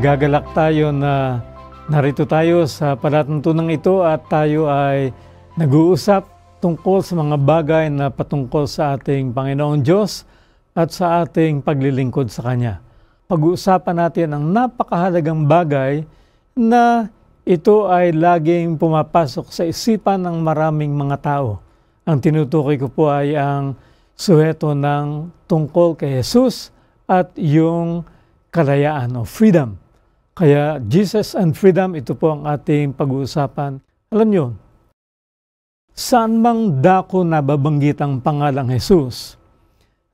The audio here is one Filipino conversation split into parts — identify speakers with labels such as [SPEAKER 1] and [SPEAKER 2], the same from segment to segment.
[SPEAKER 1] nagagalak tayo na narito tayo sa palatuntunang ito at tayo ay nag-uusap tungkol sa mga bagay na patungkol sa ating Panginoong Diyos at sa ating paglilingkod sa Kanya. Pag-uusapan natin ang napakahalagang bagay na ito ay laging pumapasok sa isipan ng maraming mga tao. Ang tinutukoy ko po ay ang suheto ng tungkol kay Jesus at yung kalayaan o freedom. Kaya Jesus and Freedom, ito po ang ating pag-uusapan. Alam nyo, saan mang dako na babanggit ang pangalang Jesus,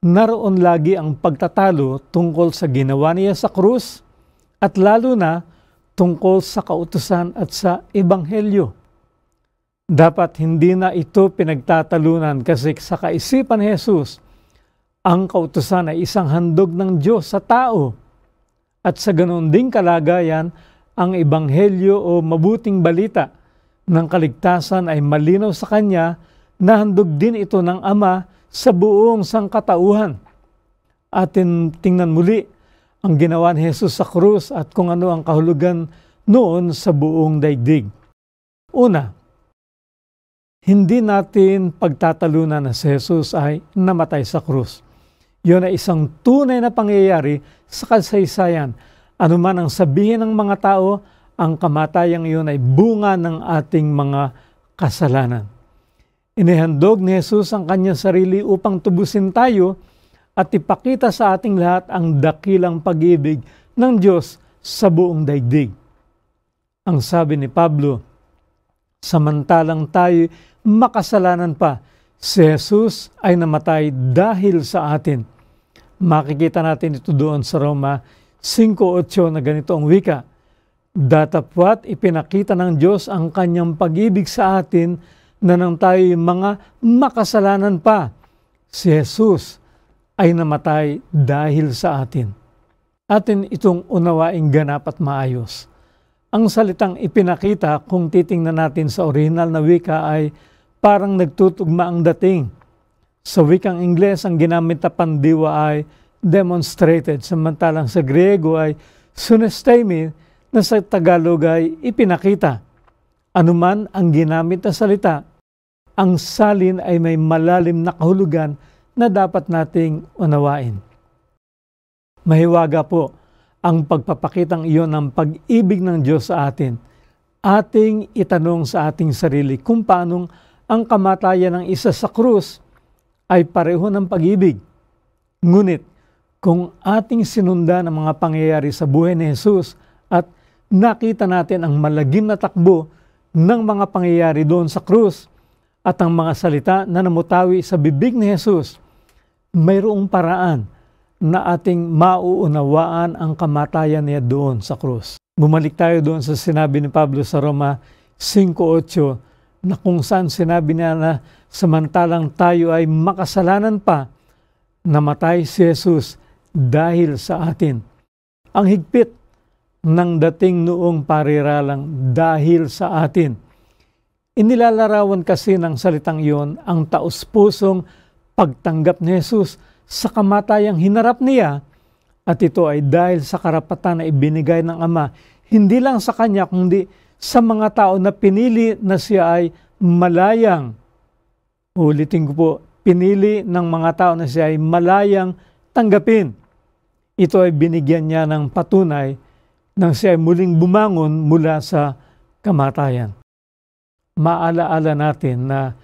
[SPEAKER 1] naroon lagi ang pagtatalo tungkol sa ginawa niya sa krus at lalo na tungkol sa kautusan at sa ebanghelyo. Dapat hindi na ito pinagtatalunan kasi sa kaisipan ni Jesus, ang kautusan ay isang handog ng Diyos sa tao at sa ganoon ding kalagayan ang ebanghelyo o mabuting balita ng kaligtasan ay malinaw sa kanya na handog din ito ng Ama sa buong sangkatauhan. At tingnan muli ang ginawa ni Jesus sa krus at kung ano ang kahulugan noon sa buong daigdig. Una, hindi natin pagtatalunan na si Jesus ay namatay sa krus. Yun ay isang tunay na pangyayari sa kasaysayan. Ano man ang sabihin ng mga tao, ang kamatayang iyon ay bunga ng ating mga kasalanan. Inihandog ni Jesus ang kanyang sarili upang tubusin tayo at ipakita sa ating lahat ang dakilang pag-ibig ng Diyos sa buong daigdig. Ang sabi ni Pablo, samantalang tayo makasalanan pa, si Jesus ay namatay dahil sa atin. Makikita natin ito doon sa Roma 5.8 na ganito ang wika. Datapwat ipinakita ng Diyos ang kanyang pag-ibig sa atin na nang tayo'y mga makasalanan pa, si Jesus ay namatay dahil sa atin. Atin itong unawaing ganap at maayos. Ang salitang ipinakita kung titingnan natin sa original na wika ay parang nagtutugma ang dating sa wikang Ingles, ang ginamit na pandiwa ay demonstrated, samantalang sa Grego ay sunestemi na sa Tagalog ay ipinakita. Anuman ang ginamit na salita, ang salin ay may malalim na kahulugan na dapat nating unawain. Mahiwaga po ang pagpapakitang iyon ng pag-ibig ng Diyos sa atin. Ating itanong sa ating sarili kung paanong ang kamatayan ng isa sa krus ay pareho ng pag-ibig. Ngunit kung ating sinundan ang mga pangyayari sa buhay ni Jesus at nakita natin ang malagim na takbo ng mga pangyayari doon sa krus at ang mga salita na namutawi sa bibig ni Jesus, mayroong paraan na ating mauunawaan ang kamatayan niya doon sa krus. Bumalik tayo doon sa sinabi ni Pablo sa Roma 5.8 na kung saan sinabi niya na samantalang tayo ay makasalanan pa, namatay si Jesus dahil sa atin. Ang higpit ng dating noong pariralang dahil sa atin. Inilalarawan kasi ng salitang iyon ang taus-pusong pagtanggap ni Jesus sa kamatayang hinarap niya at ito ay dahil sa karapatan na ibinigay ng Ama, hindi lang sa Kanya kundi sa mga tao na pinili na siya ay malayang Ulitin ko po, pinili ng mga tao na siya ay malayang tanggapin. Ito ay binigyan niya ng patunay nang siya ay muling bumangon mula sa kamatayan. Maalaala natin na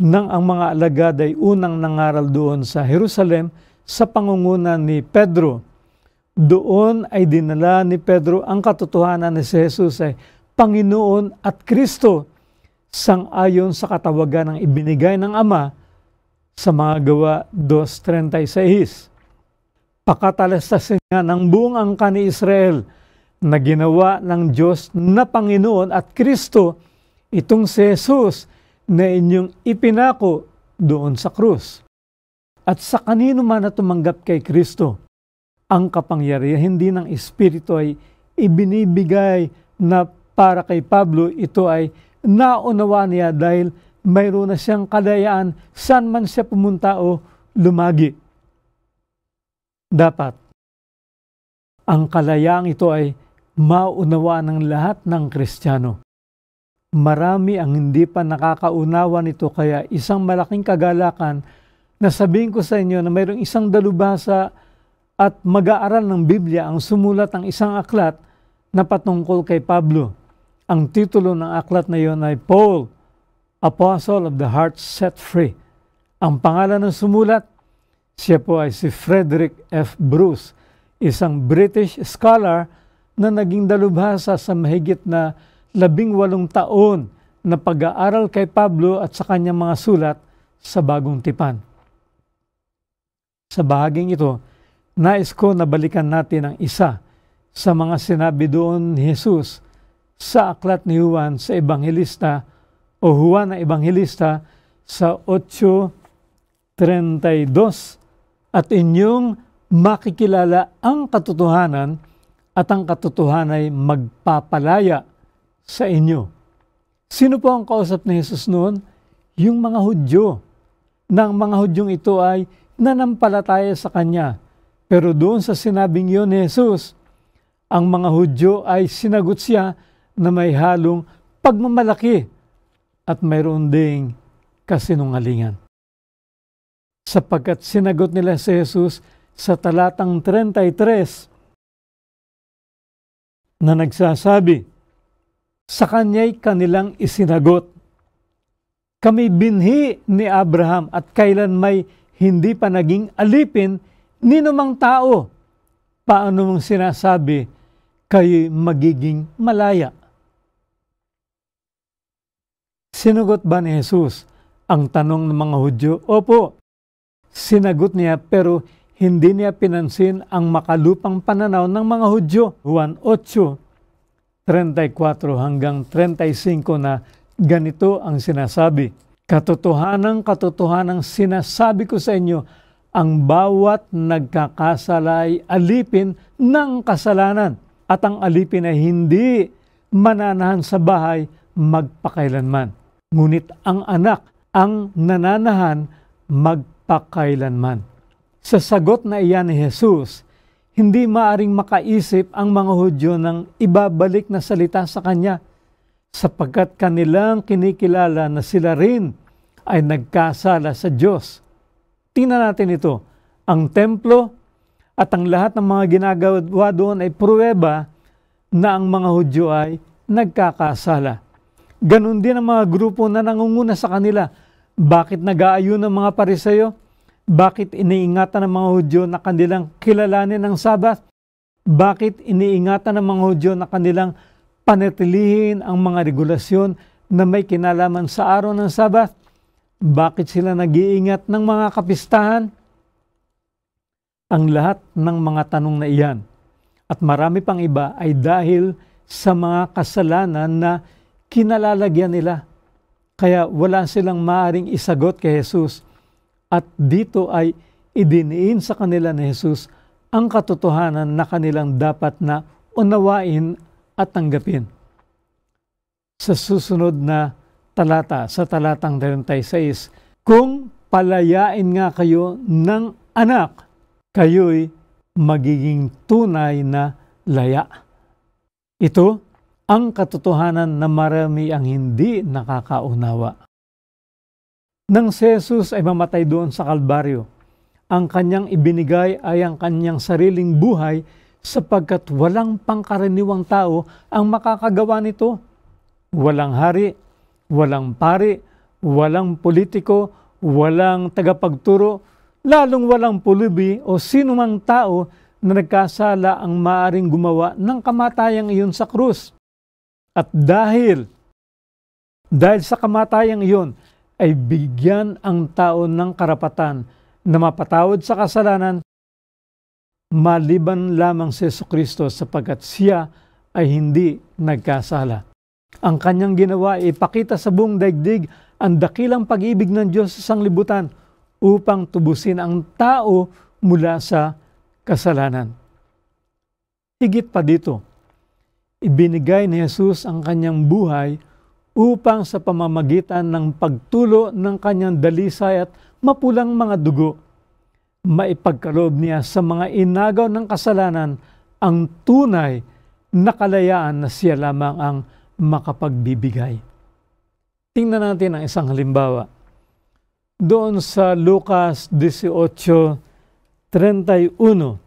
[SPEAKER 1] nang ang mga alagad ay unang nangaral doon sa Jerusalem sa pangunguna ni Pedro. Doon ay dinala ni Pedro ang katotohanan ni si Jesus ay Panginoon at Kristo sangayon sa katawagan ng ibinigay ng Ama sa mga gawa 2.36. Pakatalastasin nga ng buong angka ni Israel na ginawa ng Diyos na Panginoon at Kristo itong si Jesus na inyong ipinako doon sa krus. At sa kanino man na tumanggap kay Kristo, ang kapangyarihan hindi ng Espiritu ay ibinibigay na para kay Pablo ito ay naunawa niya dahil mayroon na siyang kadayaan saan man siya pumunta o lumagi. Dapat, ang kalayaang ito ay maunawa ng lahat ng Kristiyano. Marami ang hindi pa nakakaunawa nito kaya isang malaking kagalakan na sabihin ko sa inyo na mayroong isang dalubhasa at mag-aaral ng Biblia ang sumulat ng isang aklat na patungkol kay Pablo ang titulo ng aklat na iyon ay Paul, Apostle of the Heart Set Free. Ang pangalan ng sumulat, siya po ay si Frederick F. Bruce, isang British scholar na naging dalubhasa sa mahigit na labing walong taon na pag-aaral kay Pablo at sa kanyang mga sulat sa Bagong Tipan. Sa bahaging ito, nais ko na balikan natin ang isa sa mga sinabi doon ni Jesus sa aklat ni Juan sa Ebanghelista o Juan na Ebanghelista sa 8.32 at inyong makikilala ang katotohanan at ang katotohanan ay magpapalaya sa inyo. Sino po ang kausap ni Jesus noon? Yung mga Hudyo. Nang mga Hudyong ito ay nanampalataya sa Kanya. Pero doon sa sinabing yun ni Jesus, ang mga Hudyo ay sinagot siya na may halong pagmamalaki at mayroon ding kasinungalingan. Sapagkat sinagot nila si Jesus sa talatang 33 na nagsasabi, Sa kanya'y kanilang isinagot, Kami binhi ni Abraham at kailan may hindi pa naging alipin ni namang tao. Paano mong sinasabi, kayo'y magiging malaya? Sinagot ba ni Jesus ang tanong ng mga Hudyo? Opo, sinagot niya pero hindi niya pinansin ang makalupang pananaw ng mga Hudyo. Juan 8, 34 hanggang 35 na ganito ang sinasabi. Katotohanan, katotohanang sinasabi ko sa inyo, ang bawat nagkakasala ay alipin ng kasalanan at ang alipin ay hindi mananahan sa bahay magpakailanman ngunit ang anak ang nananahan magpakailanman. Sa sagot na iyan ni Jesus, hindi maaring makaisip ang mga Hudyo ng ibabalik na salita sa Kanya sapagkat kanilang kinikilala na sila rin ay nagkasala sa Diyos. Tingnan natin ito. Ang templo at ang lahat ng mga ginagawa doon ay pruweba na ang mga Hudyo ay nagkakasala. Ganon din ang mga grupo na nangunguna sa kanila. Bakit nag-aayon ang mga pariseyo? Bakit iniingatan ng mga Hudyo na kanilang kilalanin ang Sabat? Bakit iniingatan ng mga Hudyo na kanilang panatilihin ang mga regulasyon na may kinalaman sa araw ng Sabat? Bakit sila nag-iingat ng mga kapistahan? Ang lahat ng mga tanong na iyan at marami pang iba ay dahil sa mga kasalanan na kinalalagyan nila. Kaya wala silang maaring isagot kay Jesus. At dito ay idiniin sa kanila ni Jesus ang katotohanan na kanilang dapat na unawain at tanggapin. Sa susunod na talata, sa talatang 36, Kung palayain nga kayo ng anak, kayo'y magiging tunay na laya. Ito ang katotohanan na marami ang hindi nakakaunawa. Nang si Jesus ay mamatay doon sa Kalbaryo, ang kanyang ibinigay ay ang kanyang sariling buhay sapagkat walang pangkaraniwang tao ang makakagawa nito. Walang hari, walang pari, walang politiko, walang tagapagturo, lalong walang pulubi o sinumang tao na nagkasala ang maaring gumawa ng kamatayang iyon sa krus. At dahil, dahil sa kamatayang iyon, ay bigyan ang tao ng karapatan na mapatawad sa kasalanan maliban lamang si Yeso Kristo sapagkat siya ay hindi nagkasala. Ang kanyang ginawa ay ipakita sa buong daigdig ang dakilang pag-ibig ng Diyos sa sanglibutan upang tubusin ang tao mula sa kasalanan. Higit pa dito, ibinigay ni Jesus ang kanyang buhay upang sa pamamagitan ng pagtulo ng kanyang dalisay at mapulang mga dugo, maipagkaloob niya sa mga inagaw ng kasalanan ang tunay na kalayaan na siya lamang ang makapagbibigay. Tingnan natin ang isang halimbawa. Doon sa Lucas 18.31,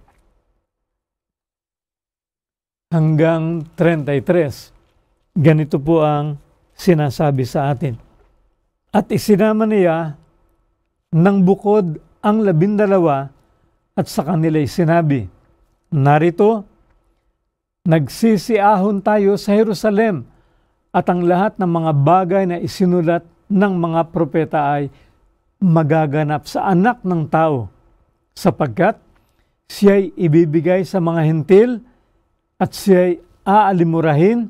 [SPEAKER 1] hanggang 33. Ganito po ang sinasabi sa atin. At isinama niya ng bukod ang labindalawa at sa kanila'y sinabi, Narito, nagsisiahon tayo sa Jerusalem at ang lahat ng mga bagay na isinulat ng mga propeta ay magaganap sa anak ng tao sapagkat siya'y ibibigay sa mga hentil at siya'y aalimurahin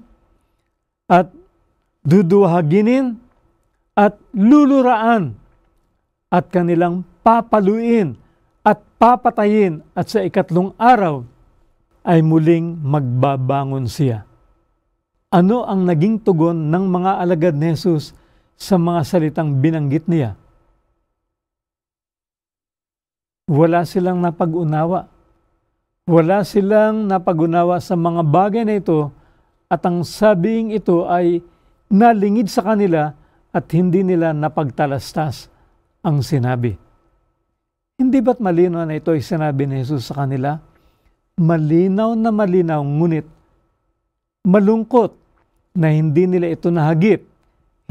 [SPEAKER 1] at duduhaginin at luluraan at kanilang papaluin at papatayin at sa ikatlong araw ay muling magbabangon siya. Ano ang naging tugon ng mga alagad ni Jesus sa mga salitang binanggit niya? Wala silang napag-unawa wala silang napagunawa sa mga bagay na ito at ang sabing ito ay nalingid sa kanila at hindi nila napagtalastas ang sinabi. Hindi ba't malinaw na ito ay sinabi ni Jesus sa kanila? Malinaw na malinaw, ngunit malungkot na hindi nila ito nahagip,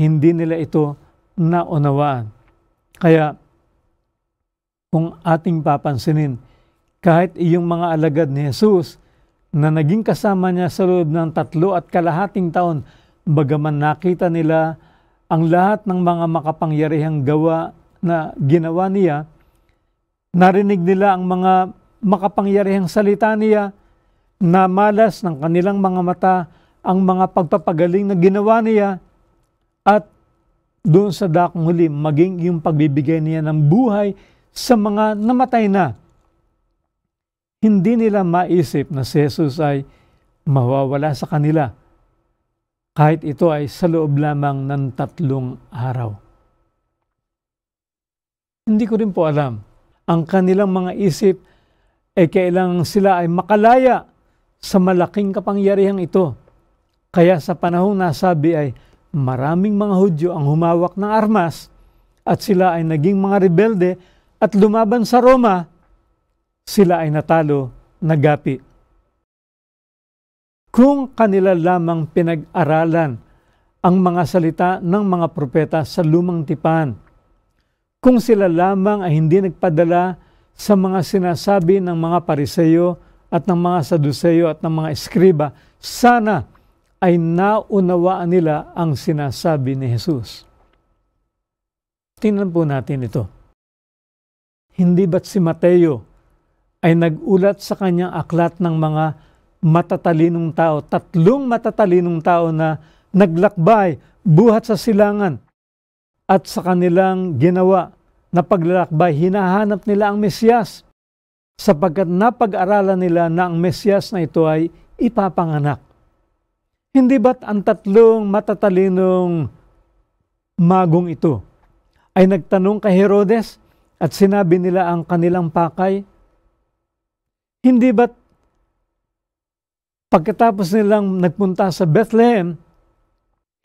[SPEAKER 1] hindi nila ito naunawaan. Kaya, kung ating papansinin, kahit iyong mga alagad ni Jesus na naging kasama niya sa loob ng tatlo at kalahating taon, bagaman nakita nila ang lahat ng mga makapangyarihang gawa na ginawa niya, narinig nila ang mga makapangyarihang salita niya, na malas ng kanilang mga mata ang mga pagpapagaling na ginawa niya at doon sa dakong huli maging yung pagbibigay niya ng buhay sa mga namatay na hindi nila maisip na si Jesus ay mawawala sa kanila kahit ito ay sa loob lamang ng tatlong araw. Hindi ko rin po alam. Ang kanilang mga isip ay kailangan sila ay makalaya sa malaking kapangyarihang ito. Kaya sa panahong nasabi ay maraming mga Hudyo ang humawak ng armas at sila ay naging mga rebelde at lumaban sa Roma sila ay natalo, nagapi. Kung kanila lamang pinag-aralan ang mga salita ng mga propeta sa lumang tipan, kung sila lamang ay hindi nagpadala sa mga sinasabi ng mga pariseyo at ng mga saduseyo at ng mga eskriba, sana ay naunawaan nila ang sinasabi ni Jesus. Tingnan po natin ito. Hindi ba't si Mateo ay nagulat sa kanyang aklat ng mga matatalinong tao. Tatlong matatalinong tao na naglakbay buhat sa silangan at sa kanilang ginawa na paglalakbay, hinahanap nila ang Mesiyas sapagkat napag-aralan nila na ang Mesiyas na ito ay ipapanganak. Hindi ba't ang tatlong matatalinong magong ito ay nagtanong kay Herodes at sinabi nila ang kanilang pakay hindi ba't pagkatapos nilang nagpunta sa Bethlehem,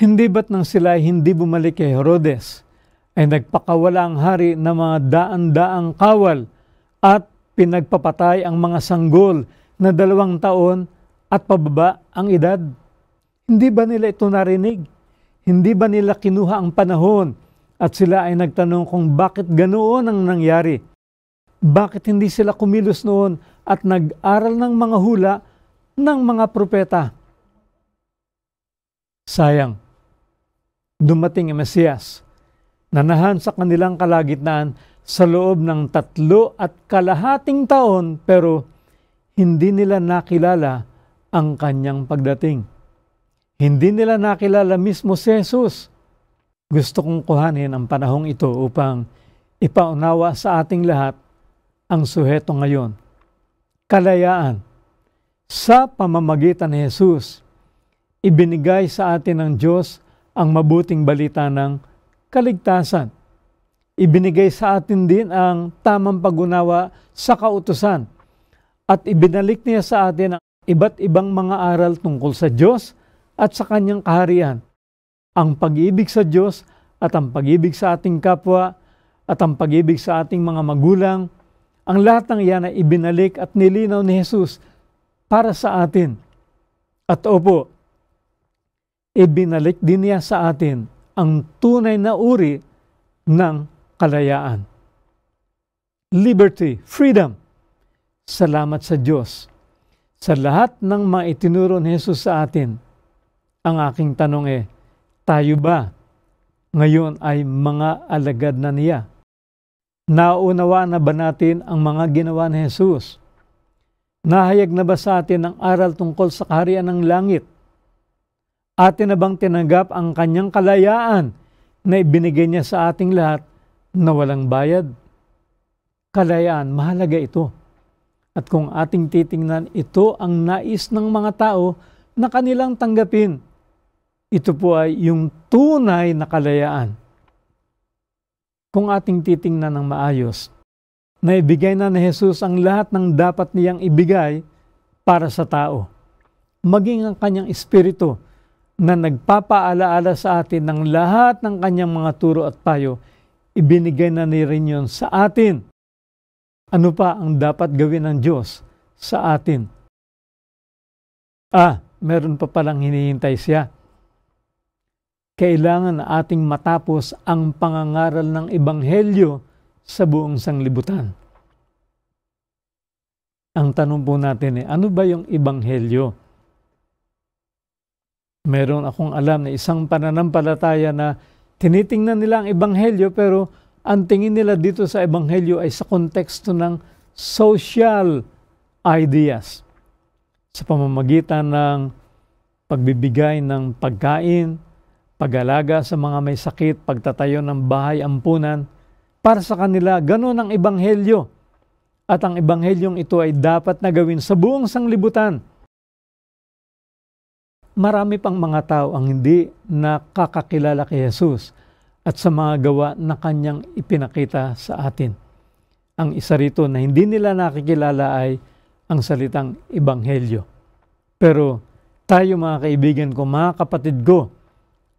[SPEAKER 1] hindi ba't nang sila hindi bumalik kay Herodes, ay nagpakawala ang hari ng mga daan-daang kawal at pinagpapatay ang mga sanggol na dalawang taon at pababa ang edad? Hindi ba nila ito narinig? Hindi ba nila kinuha ang panahon at sila ay nagtanong kung bakit ganoon ang nangyari? Bakit hindi sila kumilos noon at nag-aral ng mga hula ng mga propeta. Sayang, dumating ang Mesiyas, na nanahan sa kanilang kalagitnaan sa loob ng tatlo at kalahating taon pero hindi nila nakilala ang kanyang pagdating. Hindi nila nakilala mismo si Jesus. Gusto kong kuhanin ang panahong ito upang ipaunawa sa ating lahat ang suheto ngayon kalayaan. Sa pamamagitan ni Jesus, ibinigay sa atin ng Diyos ang mabuting balita ng kaligtasan. Ibinigay sa atin din ang tamang pagunawa sa kautusan at ibinalik niya sa atin ang iba't ibang mga aral tungkol sa Diyos at sa kanyang kaharian. Ang pag-ibig sa Diyos at ang pag-ibig sa ating kapwa at ang pag-ibig sa ating mga magulang ang lahat ng iyan ay ibinalik at nilinaw ni Jesus para sa atin. At opo, ibinalik din niya sa atin ang tunay na uri ng kalayaan. Liberty, freedom. Salamat sa Diyos. Sa lahat ng mga itinuro ni Jesus sa atin, ang aking tanong eh, tayo ba ngayon ay mga alagad na niya? Naunawa na ba natin ang mga ginawa ni Jesus? Nahayag na ba sa atin ang aral tungkol sa kaharian ng langit? Atin na bang tinanggap ang kanyang kalayaan na ibinigay niya sa ating lahat na walang bayad? Kalayaan, mahalaga ito. At kung ating titingnan, ito ang nais ng mga tao na kanilang tanggapin. Ito po ay yung tunay na kalayaan kung ating titingnan ng maayos. Naibigay na ni Jesus ang lahat ng dapat niyang ibigay para sa tao. Maging ang kanyang espiritu na nagpapaalaala sa atin ng lahat ng kanyang mga turo at payo, ibinigay na ni rin yun sa atin. Ano pa ang dapat gawin ng Diyos sa atin? Ah, meron pa palang hinihintay siya kailangan ating matapos ang pangangaral ng Ebanghelyo sa buong sanglibutan. Ang tanong po natin eh, ano ba yung Ebanghelyo? Meron akong alam na isang pananampalataya na tinitingnan nila ang Ebanghelyo pero ang tingin nila dito sa Ebanghelyo ay sa konteksto ng social ideas sa pamamagitan ng pagbibigay ng pagkain, pag-alaga sa mga may sakit, pagtatayo ng bahay ampunan, para sa kanila, ganun ang ebanghelyo. At ang ebanghelyong ito ay dapat na gawin sa buong sanglibutan. Marami pang mga tao ang hindi nakakakilala kay Jesus at sa mga gawa na kanyang ipinakita sa atin. Ang isa rito na hindi nila nakikilala ay ang salitang ebanghelyo. Pero tayo mga kaibigan ko, mga kapatid ko,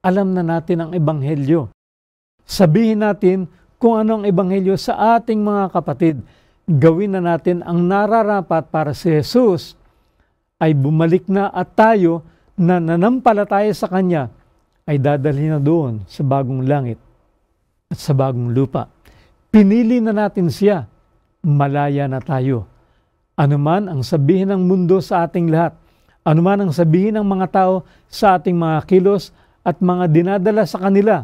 [SPEAKER 1] alam na natin ang Ebanghelyo. Sabihin natin kung ano ang Ebanghelyo sa ating mga kapatid. Gawin na natin ang nararapat para si Jesus ay bumalik na at tayo na nanampalataya sa Kanya ay dadalhin na doon sa bagong langit at sa bagong lupa. Pinili na natin siya, malaya na tayo. Anuman ang sabihin ng mundo sa ating lahat, anuman ang sabihin ng mga tao sa ating mga kilos, at mga dinadala sa kanila,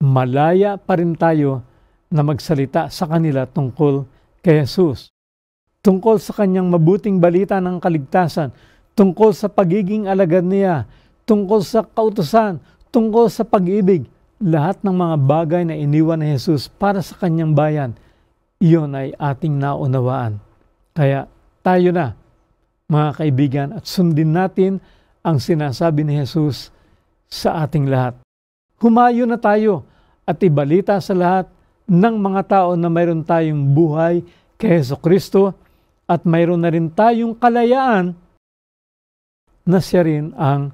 [SPEAKER 1] malaya pa rin tayo na magsalita sa kanila tungkol kay Jesus, tungkol sa kanyang mabuting balita ng kaligtasan, tungkol sa pagiging alagad niya, tungkol sa kautosan, tungkol sa pag-ibig, lahat ng mga bagay na iniwan ni Jesus para sa kanyang bayan, iyon ay ating naunawaan. Kaya tayo na, mga kaibigan, at sundin natin ang sinasabi ni Jesus sa ating lahat. Humayo na tayo at ibalita sa lahat ng mga tao na mayroon tayong buhay kay Heso Kristo at mayroon na rin tayong kalayaan na siya rin ang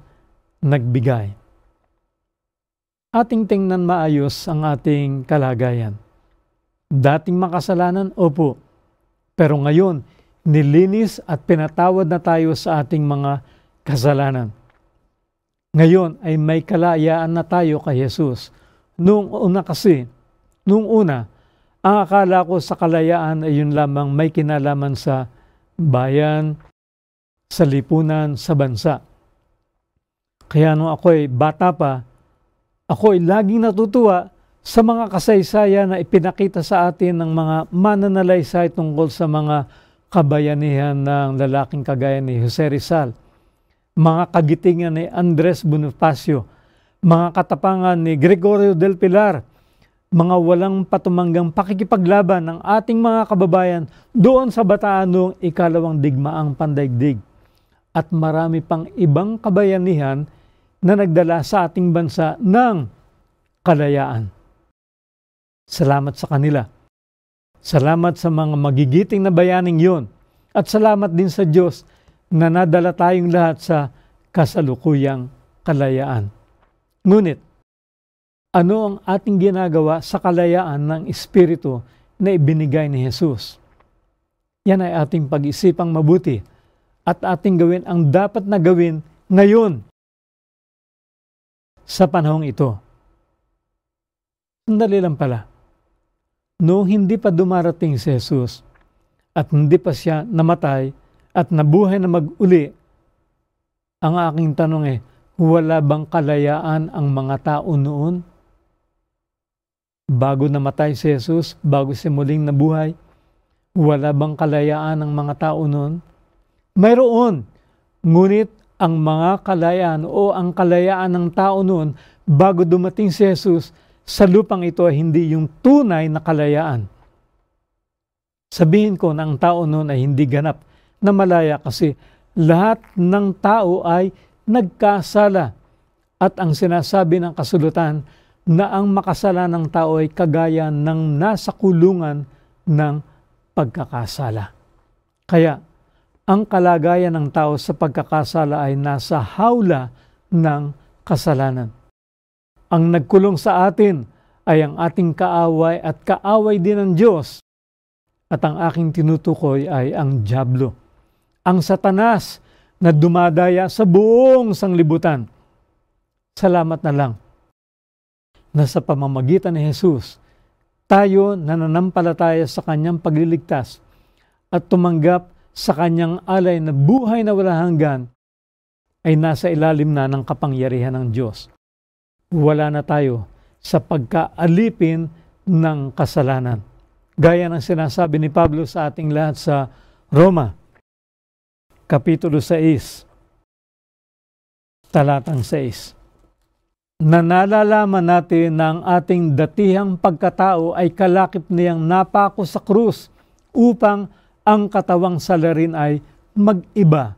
[SPEAKER 1] nagbigay. Ating tingnan maayos ang ating kalagayan. Dating makasalanan, opo. Pero ngayon, nilinis at pinatawad na tayo sa ating mga kasalanan. Ngayon ay may kalayaan na tayo kay Jesus. Noong una kasi, noong una, ang akala ko sa kalayaan ay yun lamang may kinalaman sa bayan, sa lipunan, sa bansa. Kaya nung ako ay bata pa, ako ay laging natutuwa sa mga kasaysayan na ipinakita sa atin ng mga mananalaysay tungkol sa mga kabayanihan ng lalaking kagaya ni Jose Rizal mga kagitingan ni Andres Bonifacio, mga katapangan ni Gregorio del Pilar, mga walang patumanggang pakikipaglaban ng ating mga kababayan doon sa bataan noong ikalawang digmaang pandaigdig at marami pang ibang kabayanihan na nagdala sa ating bansa ng kalayaan. Salamat sa kanila. Salamat sa mga magigiting na bayaning yon. At salamat din sa Diyos na nadala tayong lahat sa kasalukuyang kalayaan. Ngunit, ano ang ating ginagawa sa kalayaan ng Espiritu na ibinigay ni Jesus? Yan ay ating pag-isipang mabuti at ating gawin ang dapat na gawin ngayon sa panahong ito. Sandali lang pala. Noong hindi pa dumarating si Jesus at hindi pa siya namatay, at nabuhay na mag-uli, ang aking tanong eh, wala bang kalayaan ang mga tao noon? Bago namatay si Jesus, bago si muling nabuhay, wala bang kalayaan ang mga tao noon? Mayroon. Ngunit ang mga kalayaan o ang kalayaan ng tao noon bago dumating si Jesus sa lupang ito ay hindi yung tunay na kalayaan. Sabihin ko na ang tao noon ay hindi ganap na malaya kasi lahat ng tao ay nagkasala. At ang sinasabi ng kasulatan na ang makasala ng tao ay kagaya ng nasa kulungan ng pagkakasala. Kaya ang kalagayan ng tao sa pagkakasala ay nasa hawla ng kasalanan. Ang nagkulong sa atin ay ang ating kaaway at kaaway din ng Diyos. At ang aking tinutukoy ay ang Diablo ang satanas na dumadaya sa buong sanglibutan. Salamat na lang na sa pamamagitan ni Jesus, tayo nananampalataya sa kanyang pagliligtas at tumanggap sa kanyang alay na buhay na wala hanggan ay nasa ilalim na ng kapangyarihan ng Diyos. Wala na tayo sa pagkaalipin ng kasalanan. Gaya ng sinasabi ni Pablo sa ating lahat sa Roma Kapitulo 6, talatang 6. Nanalalaman natin na ang ating datihang pagkatao ay kalakip niyang napako sa krus upang ang katawang salarin ay mag-iba.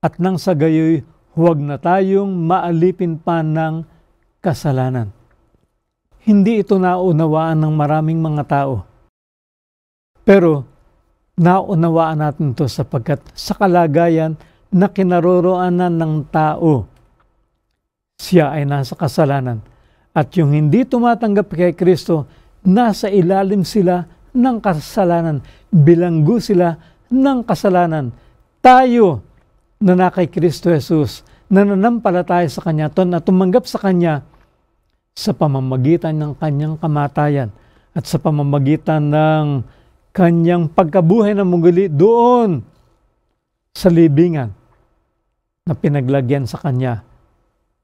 [SPEAKER 1] At nang sa gayoy, huwag na tayong maalipin pa ng kasalanan. Hindi ito naunawaan ng maraming mga tao. Pero Naunawaan natin to sapagkat sa kalagayan na kinaroroonan ng tao, siya ay nasa kasalanan. At yung hindi tumatanggap kay Kristo, nasa ilalim sila ng kasalanan. Bilanggo sila ng kasalanan. Tayo na na kay Kristo Jesus, nananampalataya sa Kanya, to na tumanggap sa Kanya sa pamamagitan ng Kanyang kamatayan at sa pamamagitan ng kanyang pagkabuhay na munguli doon sa libingan na pinaglagyan sa kanya.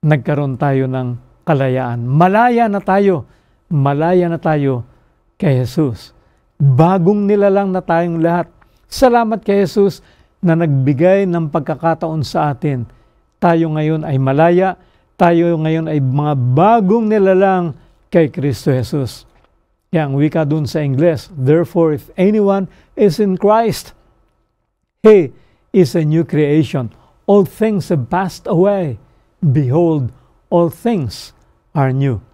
[SPEAKER 1] Nagkaroon tayo ng kalayaan. Malaya na tayo. Malaya na tayo kay Jesus. Bagong nilalang na tayong lahat. Salamat kay Jesus na nagbigay ng pagkakataon sa atin. Tayo ngayon ay malaya. Tayo ngayon ay mga bagong nilalang kay Kristo Jesus. Kaya ang wika dun sa Ingles, Therefore, if anyone is in Christ, he is a new creation. All things have passed away. Behold, all things are new.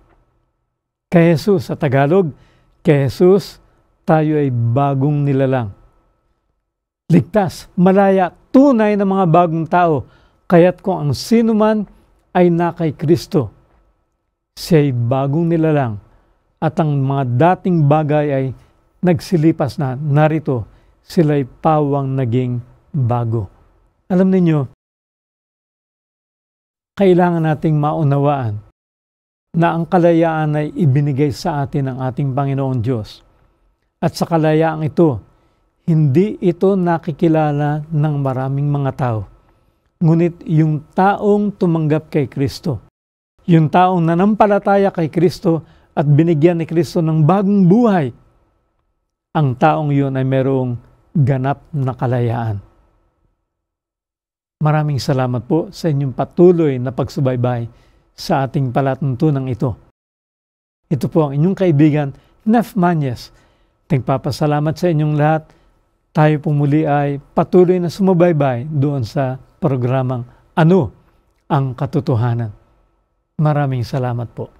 [SPEAKER 1] Kay Jesus sa Tagalog, kay Jesus, tayo ay bagong nilalang. Ligtas, malaya, tunay na mga bagong tao, kaya't kung ang sino man ay na kay Kristo, siya'y bagong nilalang at ang mga dating bagay ay nagsilipas na narito sila'y pawang naging bago. Alam ninyo, kailangan nating maunawaan na ang kalayaan ay ibinigay sa atin ng ating Panginoong Diyos. At sa kalayaan ito, hindi ito nakikilala ng maraming mga tao. Ngunit yung taong tumanggap kay Kristo, yung taong nanampalataya kay Kristo at binigyan ni Kristo ng bagong buhay, ang taong yun ay merong ganap na kalayaan. Maraming salamat po sa inyong patuloy na pagsubaybay sa ating palatuntunang ito. Ito po ang inyong kaibigan, Nef Manyes. Nagpapasalamat sa inyong lahat. Tayo po muli ay patuloy na sumubaybay doon sa programang Ano ang Katotohanan. Maraming salamat po.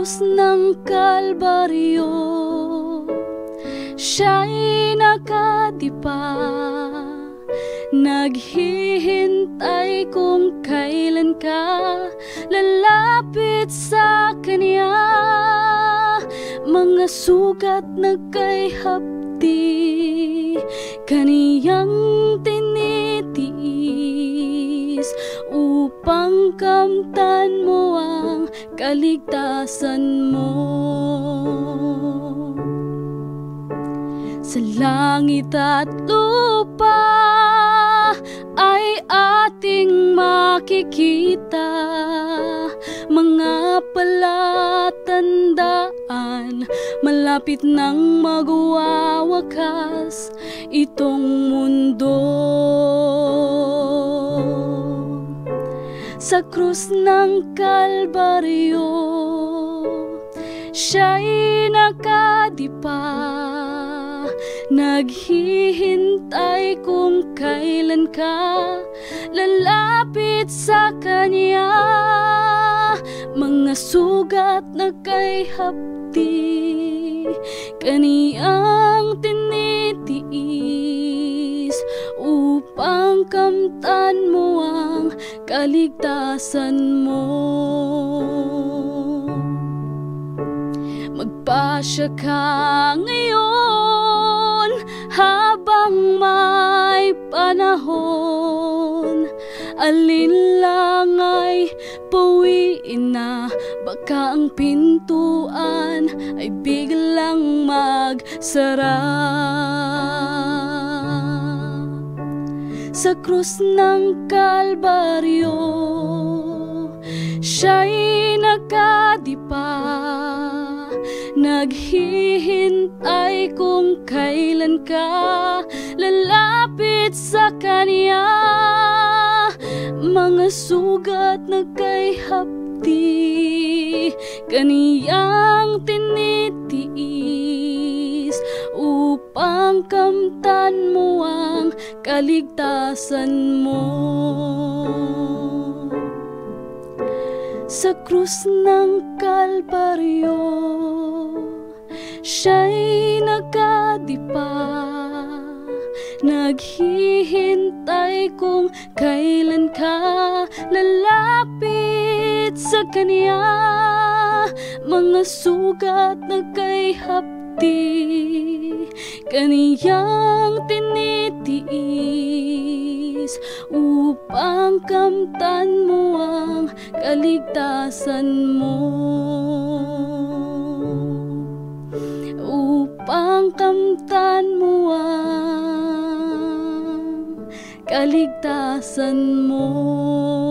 [SPEAKER 2] krus ng Kalbaryo Siya'y nakadipa Naghihintay kung kailan ka lalapit sa Kanya Mga sugat na kay hapdi Kaniyang pangkamtan mo ang kaligtasan mo. Sa langit at lupa ay ating makikita mga palatandaan malapit nang magwawakas itong mundo sa krus ng Kalbaryo. Siya'y nakadipa, naghihintay kung kailan ka lalapit sa Kanya. Mga sugat na kay hapdi, kaniyang tinitiis pangkamtan mo ang kaligtasan mo. Magpasya ka ngayon habang may panahon. Alin lang ay pawiin na Baka ang pintuan ay biglang magsara sa krus ng Kalbaryo Siya'y nakadipa Naghihintay kung kailan ka lalapit sa Kanya Mga sugat na kay hapdi Kaniyang tinitiis ang kamtan mo ang kaligtasan mo. Sa krus ng Kalbaryo, siya'y nakadipa, naghihintay kung kailan ka lalapit sa Kanya. Mga sugat na kay hapdi kaniyang tinitiis upang kamtan mo ang kaligtasan mo. Upang kamtan mo ang kaligtasan mo.